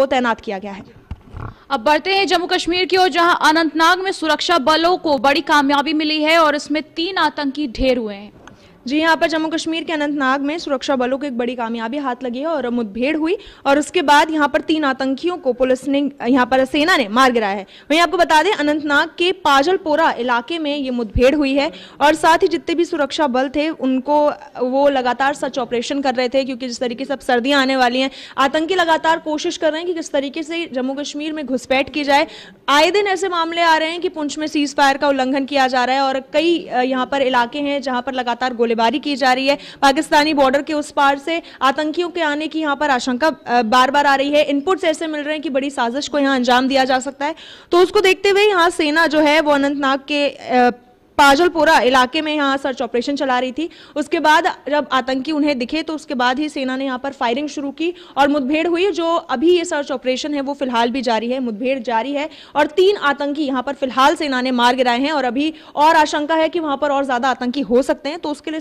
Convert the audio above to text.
को तैनात किया गया है अब बढ़ते हैं जम्मू कश्मीर की ओर जहां अनंतनाग में सुरक्षा बलों को बड़ी कामयाबी मिली है और इसमें तीन आतंकी ढेर हुए हैं जी यहाँ पर जम्मू कश्मीर के अनंतनाग में सुरक्षा बलों को एक बड़ी कामयाबी हाथ लगी है और मुठभेड़ हुई और उसके बाद यहाँ पर तीन आतंकियों को पुलिस ने यहाँ पर सेना ने मार गिराया है वहीं आपको बता दें अनंतनाग के पाजलपोरा इलाके में ये मुठभेड़ हुई है और साथ ही जितने भी सुरक्षा बल थे उनको वो लगातार सर्च ऑपरेशन कर रहे थे क्योंकि जिस तरीके से अब सर्दियाँ आने वाली हैं आतंकी लगातार कोशिश कर रहे हैं कि किस तरीके से जम्मू कश्मीर में घुसपैठ की जाए आए दिन ऐसे मामले आ रहे हैं कि पुंछ में सीज फायर का उल्लंघन किया जा रहा है और कई यहाँ पर इलाके हैं जहाँ पर लगातार गोली गोलीबारी की जा रही है पाकिस्तानी बॉर्डर के उस पार से आतंकियों के आने की यहाँ पर आशंका बार बार आ रही है इनपुट्स ऐसे मिल रहे हैं कि बड़ी साजिश को यहाँ अंजाम दिया जा सकता है तो उसको देखते हुए यहाँ सेना जो है वो अनंतनाग के पाजलपोरा इलाके में यहाँ सर्च ऑपरेशन चला रही थी उसके बाद जब आतंकी उन्हें दिखे तो उसके बाद ही सेना ने यहाँ पर फायरिंग शुरू की और मुठभेड़ हुई जो अभी ये सर्च ऑपरेशन है वो फिलहाल भी जारी है मुठभेड़ जारी है और तीन आतंकी यहाँ पर फिलहाल सेना ने मार गिराए हैं और अभी और आशंका है कि वहां पर और ज्यादा आतंकी हो सकते हैं तो उसके लिए